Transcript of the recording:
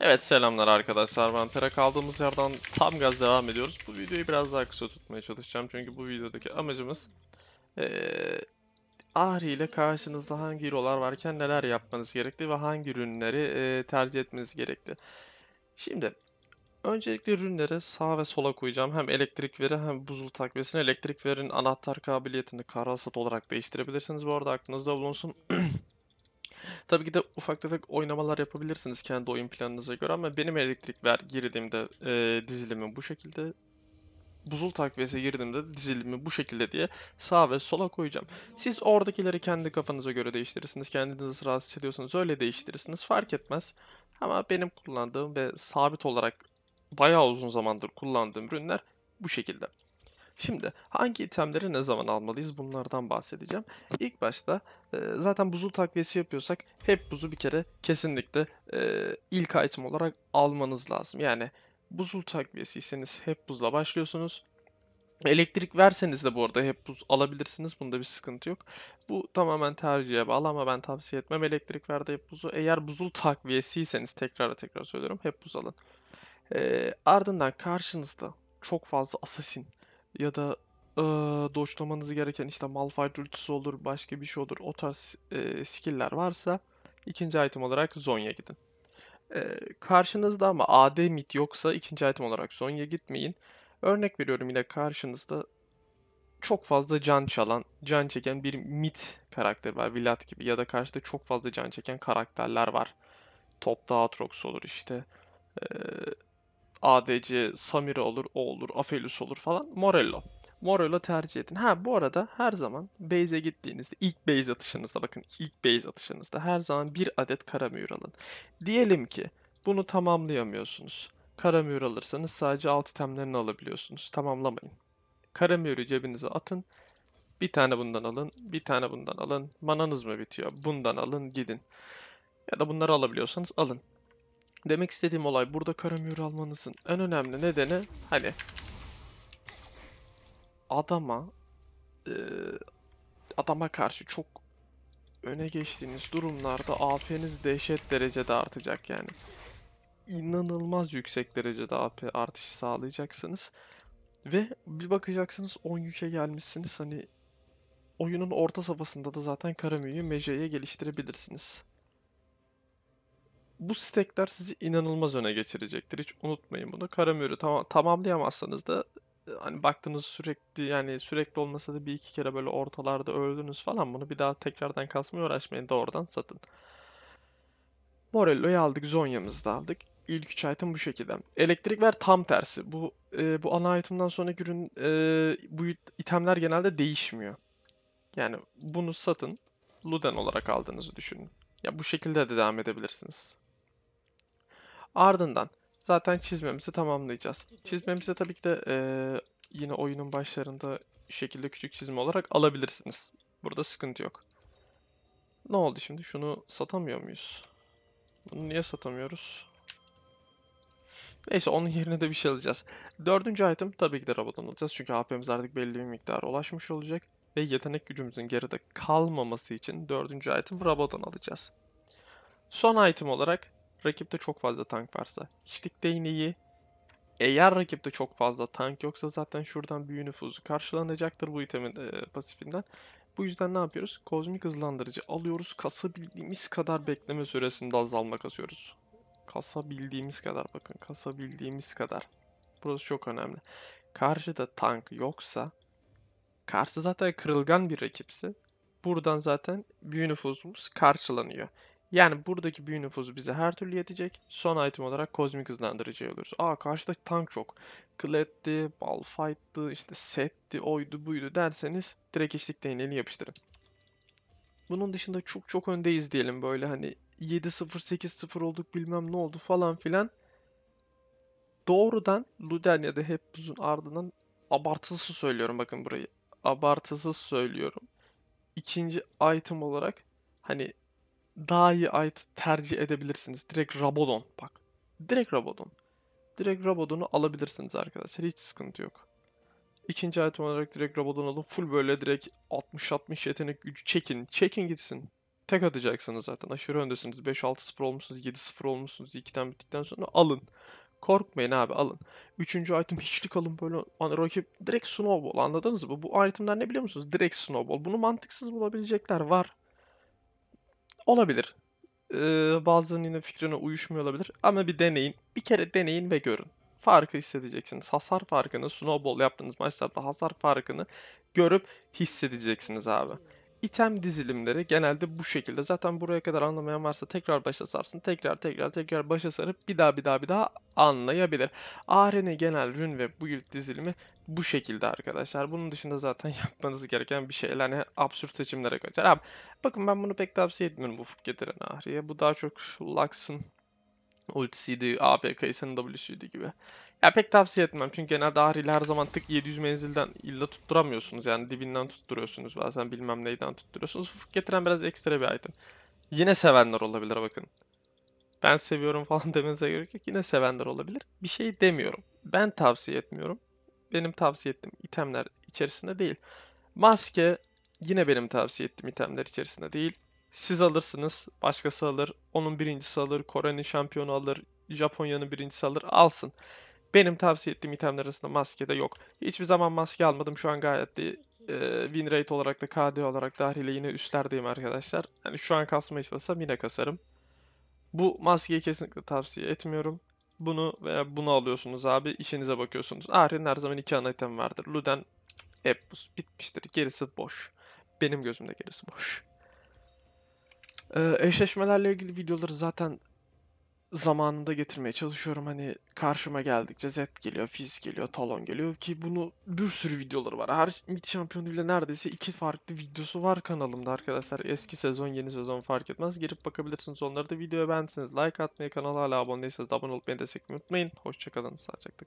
Evet selamlar arkadaşlar ben Pera kaldığımız yerden tam gaz devam ediyoruz. Bu videoyu biraz daha kısa tutmaya çalışacağım çünkü bu videodaki amacımız ee, Ahri ile karşınızda hangi hero'lar varken neler yapmanız gerekti ve hangi ürünleri e, tercih etmeniz gerekti. Şimdi öncelikle ürünleri sağ ve sola koyacağım. Hem elektrik veri hem buzul takviyesini elektrik verinin anahtar kabiliyetini karasat olarak değiştirebilirsiniz. Bu arada aklınızda bulunsun. Tabii ki de ufak tefek oynamalar yapabilirsiniz kendi oyun planınıza göre ama benim elektrik ver girdiğimde e, dizilimim bu şekilde. Buzul takviyesi girdiğimde dizilimi bu şekilde diye sağa ve sola koyacağım. Siz oradakileri kendi kafanıza göre değiştirirsiniz. Kendinizi rahatsız ediyorsanız öyle değiştirirsiniz. Fark etmez. Ama benim kullandığım ve sabit olarak bayağı uzun zamandır kullandığım ürünler bu şekilde. Şimdi hangi itemleri ne zaman almalıyız bunlardan bahsedeceğim. İlk başta zaten buzul takviyesi yapıyorsak hep buzu bir kere kesinlikle e, ilk item olarak almanız lazım. Yani buzul takviyesiyseniz hep buzla başlıyorsunuz. Elektrik verseniz de bu arada hep buz alabilirsiniz. Bunda bir sıkıntı yok. Bu tamamen tercihe bağlı ama ben tavsiye etmem elektrik verdi hep buzu. Eğer buzul takviyesiyseniz tekrar tekrar söylüyorum hep buz alın. E, ardından karşınızda çok fazla asasin ya da ee, doçlamanız gereken işte Malphite ultisi olur, başka bir şey olur. O tarz e, skill'ler varsa ikinci item olarak Zonya gidin. E, karşınızda ama AD mit yoksa ikinci item olarak Zonya gitmeyin. Örnek veriyorum yine karşınızda çok fazla can çalan, can çeken bir mit karakter var. Vilat gibi ya da karşıda çok fazla can çeken karakterler var. Topta Aatrox olur işte. Ee, ADC Samira olur, o olur, afelus olur falan. Morello. Morello tercih edin. Ha bu arada her zaman base'e gittiğinizde ilk base atışınızda bakın ilk base atışınızda her zaman bir adet karamür alın. Diyelim ki bunu tamamlayamıyorsunuz. Karamür alırsanız sadece alt itemlerini alabiliyorsunuz. Tamamlamayın. Karamürü cebinize atın. Bir tane bundan alın, bir tane bundan alın. Mananız mı bitiyor? Bundan alın, gidin. Ya da bunları alabiliyorsanız alın. Demek istediğim olay burada karamür almanızın en önemli nedeni hani adama e, adama karşı çok öne geçtiğiniz durumlarda AP'niz dehşet derecede artacak yani. İnanılmaz yüksek derecede AP artışı sağlayacaksınız. Ve bir bakacaksınız 10 yüke gelmişsiniz hani oyunun orta safhasında da zaten Karamü'yü Mece'ye geliştirebilirsiniz bu stekler sizi inanılmaz öne geçirecektir. Hiç unutmayın bunu. Karamür'ü tam tamamlayamazsanız da e, hani baktınız sürekli yani sürekli olmasa da bir iki kere böyle ortalarda öldünüz falan bunu bir daha tekrardan kasmaya uğraşmayın doğrudan satın. Morello'yu aldık, Zonya'mızı da aldık. İlk üç item bu şekilde. Elektrik ver tam tersi. Bu e, bu ana itemden sonra ürün e, bu itemler genelde değişmiyor. Yani bunu satın Luden olarak aldığınızı düşünün. Ya bu şekilde de devam edebilirsiniz. Ardından zaten çizmemizi tamamlayacağız. Çizmemizi tabii ki de e, yine oyunun başlarında şu şekilde küçük çizim olarak alabilirsiniz. Burada sıkıntı yok. Ne oldu şimdi? Şunu satamıyor muyuz? Bunu niye satamıyoruz? Neyse onun yerine de bir şey alacağız. Dördüncü item tabii ki de robottan alacağız. Çünkü AP'miz artık belli bir miktara ulaşmış olacak. Ve yetenek gücümüzün geride kalmaması için dördüncü item robottan alacağız. Son item olarak rakipte çok fazla tank varsa. Hiçlik iyi. eğer rakipte çok fazla tank yoksa zaten şuradan büyü nüfuzu karşılanacaktır bu itemin e, pasifinden. Bu yüzden ne yapıyoruz? Kozmik hızlandırıcı alıyoruz. kasa bildiğimiz kadar bekleme süresinde azalma kasıyoruz. bildiğimiz kadar bakın. kasa bildiğimiz kadar. Burası çok önemli. Karşıda tank yoksa karşı zaten kırılgan bir rakipse buradan zaten büyü nüfuzumuz karşılanıyor. Yani buradaki büyü nüfuzu bize her türlü yetecek. Son item olarak kozmik hızlandırıcı alıyoruz. Aa karşıda tank çok. Kletti, Balfight'tı, işte Set'ti, oydu buydu derseniz direkt içlik değneğini yapıştırın. Bunun dışında çok çok öndeyiz diyelim böyle hani 7-0 8-0 olduk bilmem ne oldu falan filan. Doğrudan Luden ya da Hepbuz'un ardından abartısı söylüyorum bakın burayı. Abartısız söylüyorum. İkinci item olarak hani daha iyi ait tercih edebilirsiniz. Direkt Rabodon bak. Direkt Rabodon. Direkt Rabodon'u alabilirsiniz arkadaşlar. Hiç sıkıntı yok. İkinci item olarak direkt Rabodon alın. Full böyle direkt 60-60 yetenek gücü çekin. Çekin gitsin. Tek atacaksınız zaten. Aşırı öndesiniz. 5-6-0 olmuşsunuz. 7-0 olmuşsunuz. 2'den bittikten sonra alın. Korkmayın abi alın. Üçüncü item hiçlik alın böyle hani rakip direkt snowball anladınız mı? Bu itemler ne biliyor musunuz? Direkt snowball. Bunu mantıksız bulabilecekler var. Olabilir. Ee, bazılarının yine fikrine uyuşmuyor olabilir. Ama bir deneyin. Bir kere deneyin ve görün. Farkı hissedeceksiniz. Hasar farkını, snowball yaptığınız maçlarda hasar farkını görüp hissedeceksiniz abi item dizilimleri genelde bu şekilde. Zaten buraya kadar anlamayan varsa tekrar başa sarsın. Tekrar tekrar tekrar başa sarıp bir daha bir daha bir daha anlayabilir. ARN genel rün ve build dizilimi bu şekilde arkadaşlar. Bunun dışında zaten yapmanız gereken bir şeyler yani absürt seçimlere kaçar. Abi bakın ben bunu pek tavsiye etmiyorum bu getiren Ahri'ye. Bu daha çok Lux'ın Ultisiydi, APK'sının W'süydü gibi. Ya pek tavsiye etmem çünkü genelde Ahri'yle her zaman tık 700 menzilden illa tutturamıyorsunuz. Yani dibinden tutturuyorsunuz bazen bilmem neyden tutturuyorsunuz. Ufuk getiren biraz ekstra bir item. Yine sevenler olabilir bakın. Ben seviyorum falan demenize gerek yok. Yine sevenler olabilir. Bir şey demiyorum. Ben tavsiye etmiyorum. Benim tavsiye ettiğim itemler içerisinde değil. Maske yine benim tavsiye ettiğim itemler içerisinde değil. Siz alırsınız, başkası alır, onun birincisi alır, Kore'nin şampiyonu alır, Japonya'nın birincisi alır, alsın. Benim tavsiye ettiğim itemler arasında maske de yok. Hiçbir zaman maske almadım. Şu an gayet de e, win rate olarak da KD olarak dahil yine üstlerdeyim arkadaşlar. Yani şu an kasma istesem yine kasarım. Bu maskeyi kesinlikle tavsiye etmiyorum. Bunu veya bunu alıyorsunuz abi işinize bakıyorsunuz. Ahri'nin her zaman iki ana item vardır. Luden, Epbus bitmiştir. Gerisi boş. Benim gözümde gerisi boş. Ee, eşleşmelerle ilgili videoları zaten zamanında getirmeye çalışıyorum. Hani karşıma geldikçe Z geliyor, Fizz geliyor, Talon geliyor ki bunu bir sürü videoları var. Her mit şampiyonuyla neredeyse iki farklı videosu var kanalımda arkadaşlar. Eski sezon, yeni sezon fark etmez. Girip bakabilirsiniz onları da videoya beğendiyseniz like atmayı, kanala hala abone değilseniz de abone olup beni desteklemeyi unutmayın. Hoşçakalın, sağlıcakla kalın.